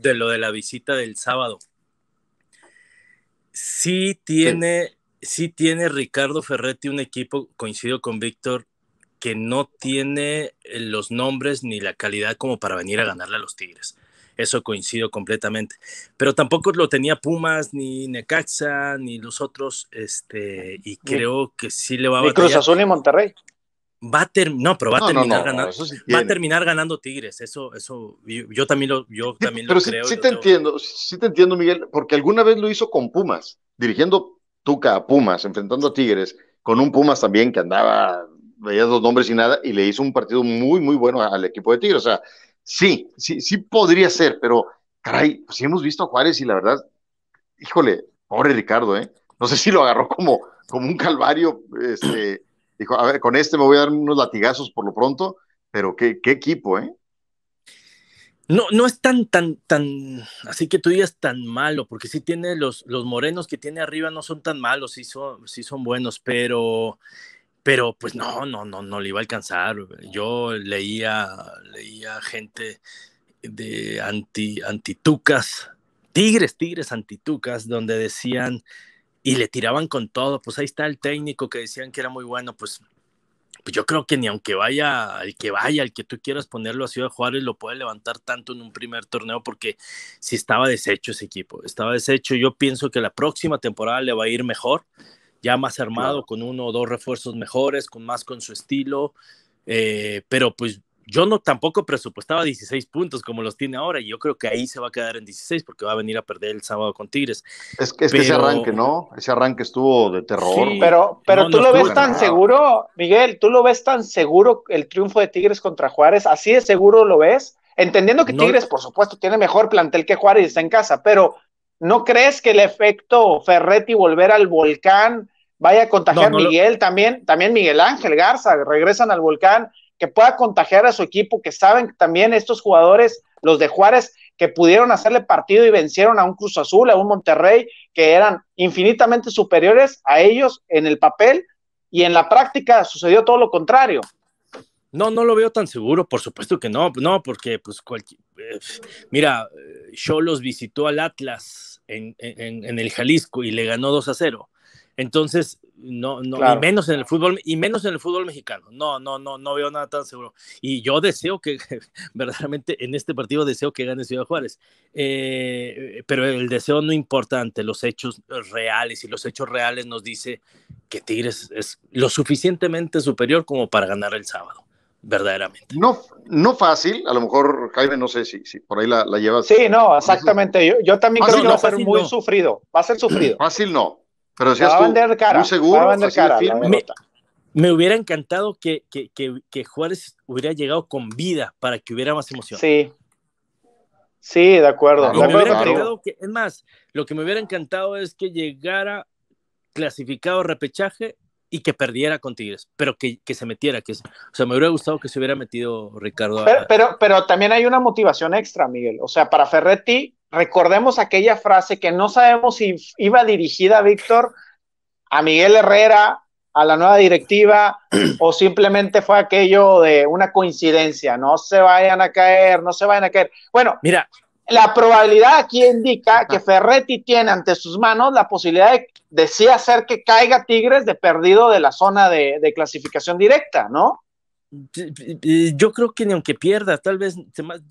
de lo de la visita del sábado. Sí tiene, tiene Ricardo Ferretti un equipo, coincido con Víctor, que no tiene eh, los nombres ni la calidad como para venir a ganarle a los Tigres. Eso coincido completamente. Pero tampoco lo tenía Pumas, ni Necaxa, ni los otros, este, y creo que sí le va a batallar. Cruz Azul ni Monterrey va a terminar, no, va a terminar ganando, ganando Tigres, eso, eso, yo, también lo, yo también lo creo. Sí, te entiendo, sí te entiendo, Miguel, porque alguna vez lo hizo con Pumas, dirigiendo Tuca a Pumas, enfrentando a Tigres, con un Pumas también que andaba, veía dos nombres y nada, y le hizo un partido muy, muy bueno al equipo de Tigres, o sea, sí, sí, sí podría ser, pero, caray, pues hemos visto a Juárez y la verdad, híjole, pobre Ricardo, ¿eh? No sé si lo agarró como, como un calvario, este dijo, a ver, con este me voy a dar unos latigazos por lo pronto, pero qué, qué equipo, ¿eh? No, no es tan, tan, tan, así que tú digas tan malo, porque sí tiene los, los morenos que tiene arriba no son tan malos, sí son, sí son buenos, pero, pero pues no, no, no, no le iba a alcanzar. Yo leía, leía gente de anti, antitucas, tigres, tigres antitucas, donde decían y le tiraban con todo. Pues ahí está el técnico que decían que era muy bueno, pues, pues yo creo que ni aunque vaya el que vaya, el que tú quieras ponerlo a Ciudad Juárez, lo puede levantar tanto en un primer torneo porque si estaba deshecho ese equipo, estaba deshecho. Yo pienso que la próxima temporada le va a ir mejor, ya más armado, con uno o dos refuerzos mejores, con más con su estilo. Eh, pero pues yo no tampoco presupuestaba 16 puntos como los tiene ahora, y yo creo que ahí se va a quedar en 16 porque va a venir a perder el sábado con Tigres. Es que, ese arranque, ¿no? Ese arranque estuvo de terror. pero pero tú lo ves tan seguro, Miguel, tú lo ves tan seguro el triunfo de Tigres contra Juárez, así de seguro lo ves, entendiendo que Tigres, por supuesto, tiene mejor plantel que Juárez está en casa, pero ¿no crees que el efecto Ferretti volver al volcán vaya a contagiar Miguel? También, también Miguel Ángel Garza, regresan al volcán que pueda contagiar a su equipo, que saben también estos jugadores, los de Juárez, que pudieron hacerle partido y vencieron a un Cruz Azul, a un Monterrey, que eran infinitamente superiores a ellos en el papel y en la práctica sucedió todo lo contrario. No, no lo veo tan seguro, por supuesto que no, no, porque pues cualquier, eh, mira, eh, Cholos visitó al Atlas en, en, en, el Jalisco y le ganó 2 a 0. Entonces, no, no, y menos en el fútbol, y menos en el fútbol mexicano. No, no, no, no veo nada tan seguro. Y yo deseo que, verdaderamente, en este partido deseo que gane Ciudad Juárez. Eh, pero el deseo no importante, los hechos reales, y los hechos reales nos dice que Tigres es lo suficientemente superior como para ganar el sábado verdaderamente. No, no fácil, a lo mejor Jaime, no sé si, si por ahí la, la, llevas. Sí, no, exactamente. Yo, yo también ah, creo que va a ser muy sufrido. Va a ser sufrido. Fácil no, pero si a seguro, Me, hubiera encantado que, que, Juárez hubiera llegado con vida para que hubiera más emoción. Sí. Sí, de acuerdo. es más, lo que me hubiera encantado es que llegara clasificado repechaje y que perdiera con Tigres, pero que, se metiera, que o sea, me hubiera gustado que se hubiera metido Ricardo. pero, pero, también hay una motivación extra, Miguel. O sea, para Ferretti, recordemos aquella frase que no sabemos si iba dirigida, Víctor, a Miguel Herrera, a la nueva directiva, o simplemente fue aquello de una coincidencia, no se vayan a caer, no se vayan a caer. Bueno, mira. La probabilidad aquí indica que Ferretti tiene ante sus manos la posibilidad de, sí hacer que caiga Tigres de perdido de la zona de, clasificación directa, ¿no? Yo creo que ni aunque pierda, tal vez,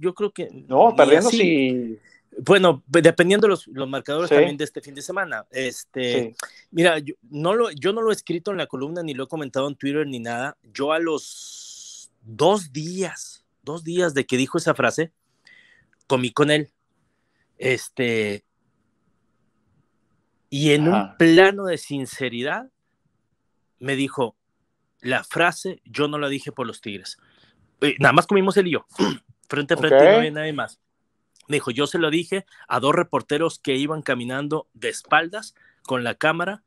yo creo que... No, perdiendo sí. Si bueno, dependiendo los, los marcadores también de este fin de semana. Este, mira, yo no, lo, yo no lo he escrito en la columna, ni lo he comentado en Twitter, ni nada. Yo a los dos días, dos días de que dijo esa frase, comí con él. Este, y en un plano de sinceridad, me dijo, la frase yo no la dije por los tigres. Eh, nada más comimos él y yo, frente a frente, no hay nadie más. Me dijo, yo se lo dije a dos reporteros que iban caminando de espaldas con la cámara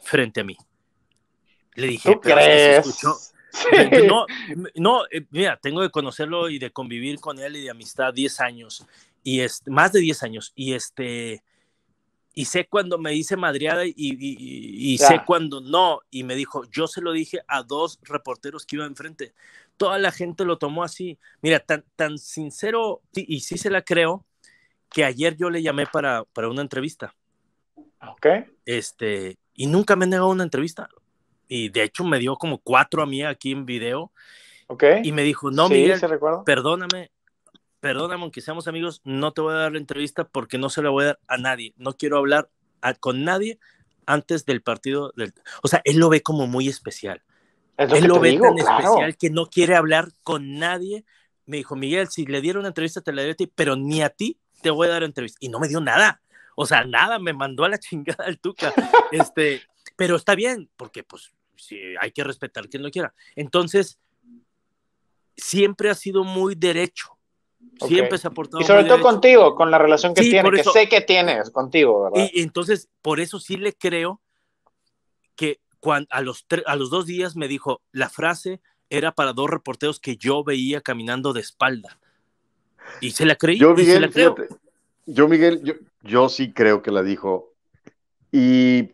frente a mí. Le dije, ¿Tú crees? No, eh, mira, tengo de conocerlo y de convivir con él y de amistad 10 años, y más de 10 años, y este, y sé cuando me dice madriada y, sé cuando no, y me dijo, yo se lo dije a dos reporteros que iban enfrente toda la gente lo tomó así. Mira, tan, tan sincero, y sí se la creo, que ayer yo le llamé para, para una entrevista. Ok. Este, y nunca me han negado una entrevista. Y de hecho me dio como cuatro a mí aquí en video. Ok. Y me dijo, no, Miguel, perdóname, perdóname, aunque seamos amigos, no te voy a dar la entrevista porque no se la voy a dar a nadie. No quiero hablar con nadie antes del partido. Del... O sea, él lo ve como muy especial. Él lo ve tan especial que no quiere hablar con nadie. Me dijo, Miguel, si le dieron una entrevista, te la dio a ti, pero ni a ti te voy a dar entrevista. Y no me dio nada. O sea, nada, me mandó a la chingada al Tuca. este, pero está bien, porque pues sí, hay que respetar quien lo quiera. Entonces, siempre ha sido muy derecho. Siempre se ha portado. Y sobre todo contigo, con la relación que sí, que sé que tienes contigo, ¿verdad? y entonces, por eso sí le creo que a, los a los dos días me dijo, la frase era para dos reporteros que yo veía caminando de espalda. Y se la creí. Yo, Miguel, yo, sí creo que la dijo. Y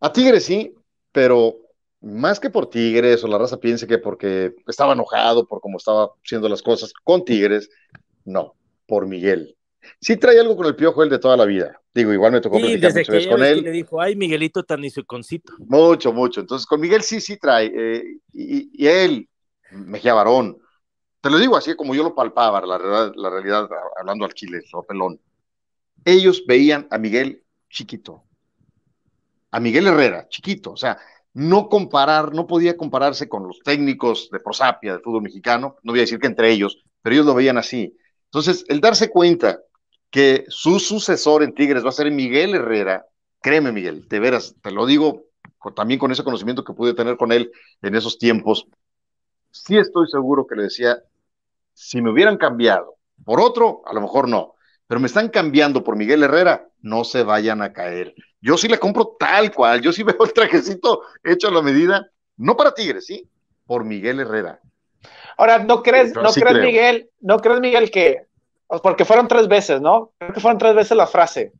a Tigres sí, pero más que por Tigres, o la raza piense que porque estaba enojado por cómo estaba haciendo las cosas con Tigres, no, por Miguel. Sí trae algo con el piojo el de toda la vida. Digo, igual me tocó que con él. Le dijo, ay, Miguelito tan concito Mucho, mucho. Entonces, con Miguel sí, sí trae. Eh, y, él, Mejía Varón, te lo digo así como yo lo palpaba, la realidad, la realidad hablando al chile, el pelón. Ellos veían a Miguel chiquito, a Miguel Herrera, chiquito. O sea, no comparar, no podía compararse con los técnicos de prosapia, de fútbol mexicano. No voy a decir que entre ellos, pero ellos lo veían así. Entonces, el darse cuenta que su sucesor en Tigres va a ser Miguel Herrera. Créeme, Miguel, de veras, te lo digo también con ese conocimiento que pude tener con él en esos tiempos. Sí estoy seguro que le decía, si me hubieran cambiado por otro, a lo mejor no, pero me están cambiando por Miguel Herrera, no se vayan a caer. Yo sí le compro tal cual, yo sí veo el trajecito hecho a la medida, no para Tigres, sí, por Miguel Herrera. Ahora, ¿no crees, no crees Miguel, no crees, Miguel, que pues porque fueron tres veces, ¿no? Creo que fueron tres veces la frase.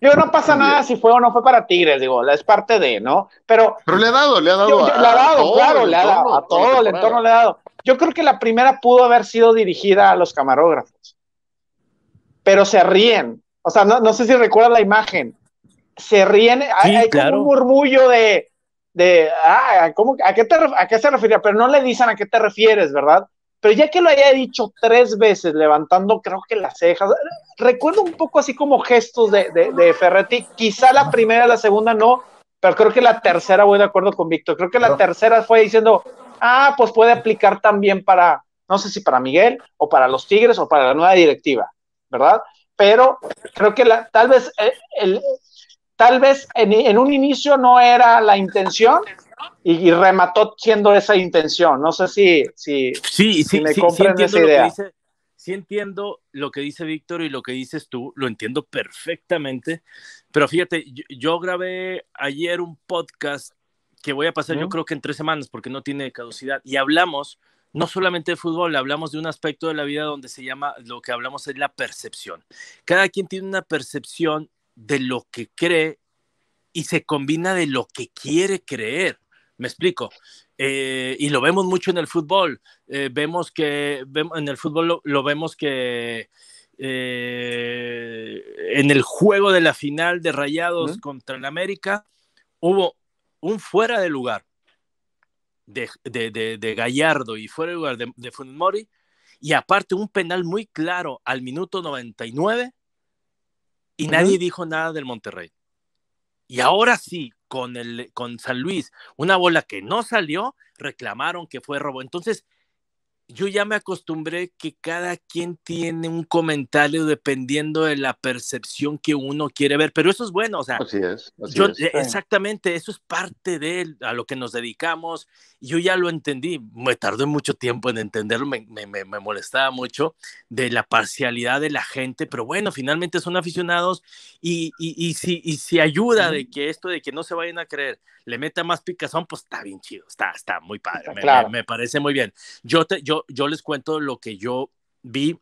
Yo no pasa nada si fue o no fue para Tigres, digo, es parte de, ¿no? Pero, Pero le ha dado, le ha dado. le ha dado, claro, le ha dado, a todo, el entorno le ha dado. Yo creo que la primera pudo haber sido dirigida a los camarógrafos. Pero se ríen. O sea, no, sé si recuerdan la imagen. Se ríen, hay, un murmullo de, ah, a, qué ¿a qué se refería? Pero no le dicen a qué te refieres, ¿verdad? pero ya que lo haya dicho tres veces, levantando creo que las cejas, recuerdo un poco así como gestos de, de, Ferretti, quizá la primera, la segunda no, pero creo que la tercera, voy de acuerdo con Víctor, creo que la tercera fue diciendo, ah, pues puede aplicar también para, no sé si para Miguel o para los Tigres o para la nueva directiva, ¿verdad? Pero creo que la, tal vez, eh, tal vez en un inicio no era la intención, y, remató siendo esa intención. No sé si, si, si me compren esa idea. sí entiendo lo que dice Víctor y lo que dices tú, lo entiendo perfectamente, pero fíjate, yo, grabé ayer un podcast que voy a pasar yo creo que en tres semanas porque no tiene caducidad y hablamos no solamente de fútbol, hablamos de un aspecto de la vida donde se llama, lo que hablamos es la percepción. Cada quien tiene una percepción de lo que cree y se combina de lo que quiere creer. Me explico. Eh, y lo vemos mucho en el fútbol. Eh, vemos que en el fútbol lo, vemos que eh, en el juego de la final de Rayados contra el América hubo un fuera de lugar de, Gallardo y fuera de lugar de, de Funimori, y aparte un penal muy claro al minuto 99 y nadie dijo nada del Monterrey. Y ahora sí, con, el, con San Luis, una bola que no salió, reclamaron que fue robo. Entonces, yo ya me acostumbré que cada quien tiene un comentario dependiendo de la percepción que uno quiere ver, pero eso es bueno, o sea, así es, e, exactamente, eso es parte de a lo que nos dedicamos, yo ya lo entendí, me tardé mucho tiempo en entenderlo, me, me, me molestaba mucho de la parcialidad de la gente, pero bueno, finalmente son aficionados y, y, y si, y si ayuda de que esto, de que no se vayan a creer, le meta más picazón, pues está bien chido, está, está muy padre, me, me, parece muy bien. Yo, te, yo yo, les cuento lo que yo vi,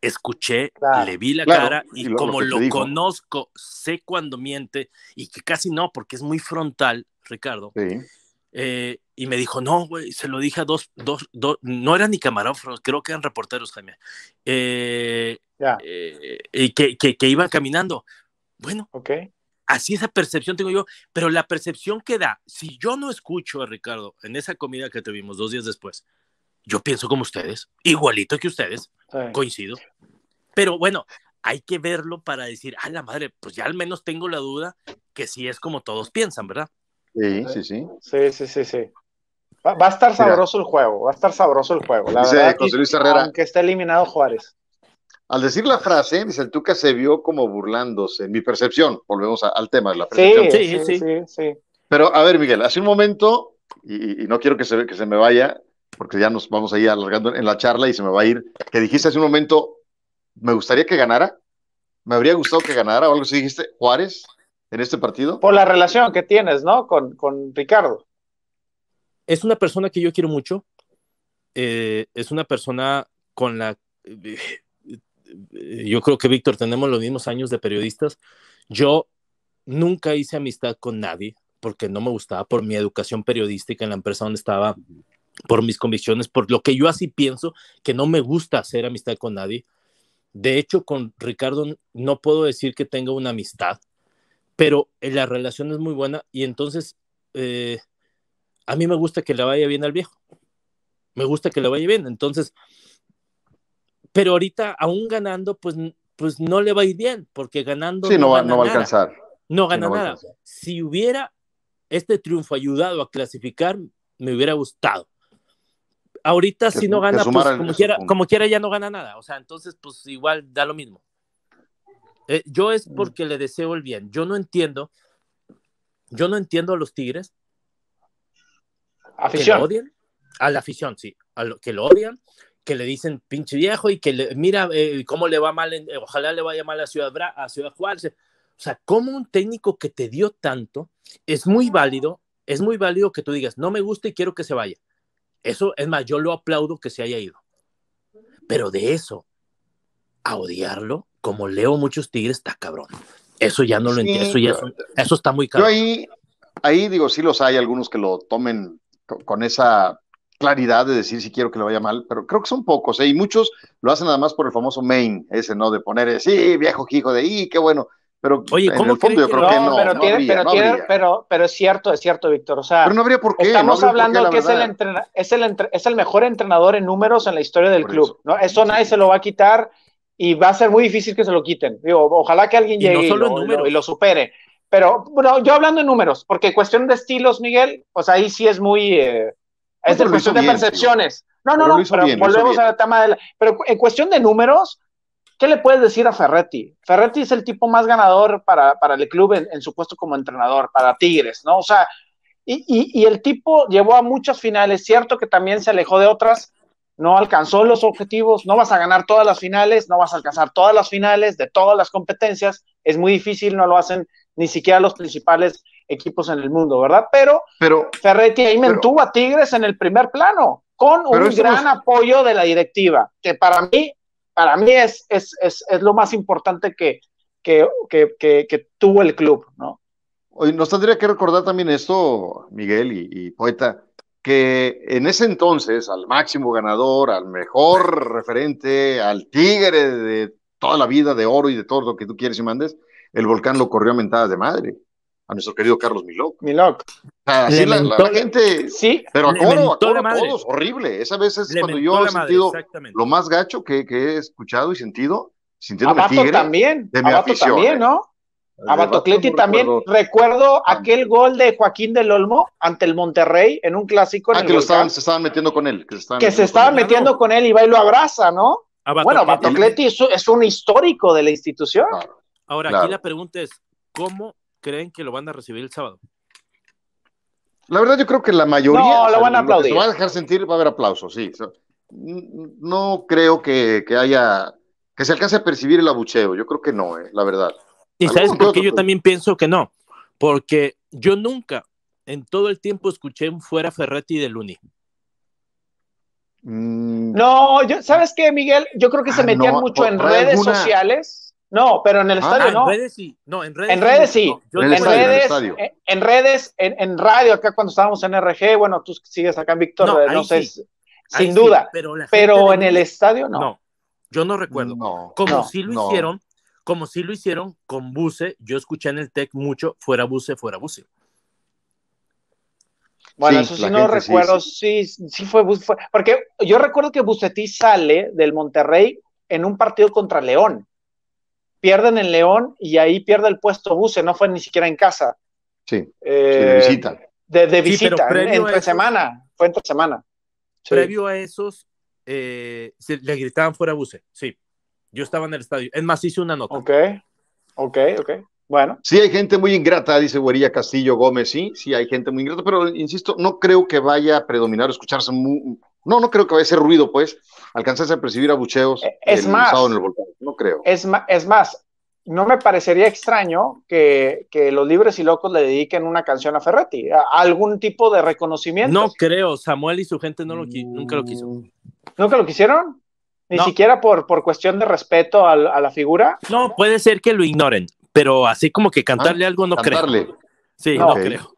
escuché, le vi la cara y, como lo, conozco, sé cuando miente y que casi no, porque es muy frontal, Ricardo. Eh, y me dijo, no, güey, se lo dije a dos, no eran ni camarógrafos, creo que eran reporteros, Jaime. Eh, eh y que, que, iban caminando. Bueno, okay. así esa percepción tengo yo, pero la percepción que da, si yo no escucho a Ricardo en esa comida que tuvimos dos días después, yo pienso como ustedes, igualito que ustedes, coincido. Pero bueno, hay que verlo para decir, a ah, la madre, pues ya al menos tengo la duda que sí es como todos piensan, ¿verdad? Sí, sí, sí. Sí, sí, sí, sí. Va, a estar sabroso el juego, va a estar sabroso el juego. La Luis Herrera. Aunque está eliminado Juárez. Al decir la frase, el Tuca se vio como burlándose, mi percepción, volvemos al tema de la percepción. Sí sí sí, sí Pero a ver, Miguel, hace un momento, y, no quiero que se, que se me vaya, porque ya nos vamos a ir alargando en la charla y se me va a ir, que dijiste hace un momento, me gustaría que ganara, me habría gustado que ganara o algo así, dijiste Juárez en este partido. Por la relación que tienes, ¿no? Con, con Ricardo. Es una persona que yo quiero mucho, eh, es una persona con la... Eh, yo creo que Víctor, tenemos los mismos años de periodistas. Yo nunca hice amistad con nadie porque no me gustaba por mi educación periodística en la empresa donde estaba por mis convicciones, por lo que yo así pienso, que no me gusta hacer amistad con nadie. De hecho, con Ricardo no puedo decir que tenga una amistad, pero eh, la relación es muy buena y entonces eh, a mí me gusta que le vaya bien al viejo. Me gusta que le vaya bien. Entonces, pero ahorita, aún ganando, pues, pues no le va a ir bien, porque ganando. no, va, a alcanzar. No gana nada. Si hubiera este triunfo ayudado a clasificar, me hubiera gustado ahorita si no gana, pues, como, quiera, como quiera ya no gana nada. O sea, entonces, pues igual da lo mismo. Eh, yo es mm. porque le deseo el bien. Yo no entiendo, yo no entiendo a los Tigres. a Que lo A la afición, sí. A lo, que lo odian, que le dicen pinche viejo y que mira eh, cómo le va mal, eh, ojalá le vaya mal a Ciudad, Bra a Ciudad Juárez. O sea, como un técnico que te dio tanto, es muy válido, es muy válido que tú digas, no me gusta y quiero que se vaya. Eso, es más, yo lo aplaudo que se haya ido. Pero de eso, a odiarlo, como leo muchos tigres, está cabrón. Eso ya no lo entiendo. Eso, ya eso, está muy cabrón. Yo ahí, ahí digo, sí los hay algunos que lo tomen con esa claridad de decir si quiero que le vaya mal, pero creo que son pocos, ¿eh? y muchos lo hacen nada más por el famoso main, ese, ¿no? De poner, sí, viejo hijo de, y qué bueno, pero fondo yo creo que no. pero, pero, es cierto, es cierto, Víctor. O sea, pero no habría por qué. Estamos hablando que es el, es, el es el, mejor entrenador en números en la historia del club. Eso, ¿no? eso nadie se lo va a quitar y va a ser muy difícil que se lo quiten. Digo, ojalá que alguien llegue y, lo, supere. Pero bueno, yo hablando en números, porque cuestión de estilos, Miguel, pues ahí sí es muy. Eh, es de cuestión de percepciones. No, no, no, pero volvemos al tema de Pero en cuestión de números, ¿Qué le puedes decir a Ferretti? Ferretti es el tipo más ganador para, para el club en, su puesto como entrenador, para Tigres, ¿no? O sea, y, el tipo llevó a muchas finales, cierto que también se alejó de otras, no alcanzó los objetivos, no vas a ganar todas las finales, no vas a alcanzar todas las finales de todas las competencias, es muy difícil, no lo hacen ni siquiera los principales equipos en el mundo, ¿verdad? Pero, Ferretti ahí mantuvo a Tigres en el primer plano, con un gran apoyo de la directiva, que para mí para mí es, es, lo más importante que, que, tuvo el club, ¿no? Hoy nos tendría que recordar también esto, Miguel y, y Poeta, que en ese entonces al máximo ganador, al mejor referente, al tigre de toda la vida de oro y de todo lo que tú quieres y mandes, el volcán lo corrió a mentadas de madre a nuestro querido Carlos Milok. Milok. la, gente. Sí, pero a coro, a todos, horrible. Esa vez es cuando yo he sentido lo más gacho que, he escuchado y sentido, sintiéndome Abato también. De mi afición, también, ¿no? ¿eh? A también. Recuerdo, aquel gol de Joaquín del Olmo ante el Monterrey en un clásico. Ah, que se estaban metiendo con él. Que se estaban metiendo, con, él. y va y lo abraza, ¿no? bueno, Abatocleti es, un histórico de la institución. Ahora, aquí la pregunta es, ¿cómo creen que lo van a recibir el sábado? La verdad, yo creo que la mayoría. No, lo van a aplaudir. Se va a dejar sentir, va a haber aplausos, sí. no creo que, que, haya. que se alcance a percibir el abucheo. Yo creo que no, eh, la verdad. ¿Y sabes por qué yo pues también pienso que no? Porque yo nunca, en todo el tiempo, escuché un fuera Ferretti de Luni. Mm. No, yo, ¿sabes qué, Miguel? Yo creo que se ah, metían mucho en redes sociales no, pero en el ah, estadio ah, en no. Redes sí. No, en redes, en sí. en, redes, en, redes, en, radio, acá cuando estábamos en RG, bueno, tú sigues acá en Víctor, no, sé, sin duda. pero, en el estadio no. No, yo no recuerdo. como si lo hicieron, como si lo hicieron con Buse, yo escuché en el TEC mucho, fuera Buse, fuera Buse. Bueno, eso sí no recuerdo, sí, sí, fue, porque yo recuerdo que Bucetí sale del Monterrey en un partido contra León, pierden en León y ahí pierde el puesto Buse, no fue ni siquiera en casa. Sí, de eh, visita. De, visita, entre semana, fue entre semana. Previo a esos, eh, le gritaban fuera Buse, sí. Yo estaba en el estadio, es más, hice una nota. Ok, ok, ok. Bueno. Sí, hay gente muy ingrata, dice Guerilla Castillo Gómez, sí, sí, hay gente muy ingrata, pero insisto, no creo que vaya a predominar o escucharse no, no creo que vaya a ser ruido, pues, alcanzarse a percibir abucheos e-, es más, en el volcán no creo. Es, es más, no me parecería extraño que, los libres y locos le dediquen una canción a Ferretti, algún tipo de reconocimiento. No creo, Samuel y su gente no lo nunca lo quiso. ¿Nunca lo quisieron? Ni siquiera por, por cuestión de respeto a, la figura. No, puede ser que lo ignoren, pero así como que cantarle ah, algo no cantarle. creo. Sí, no creo.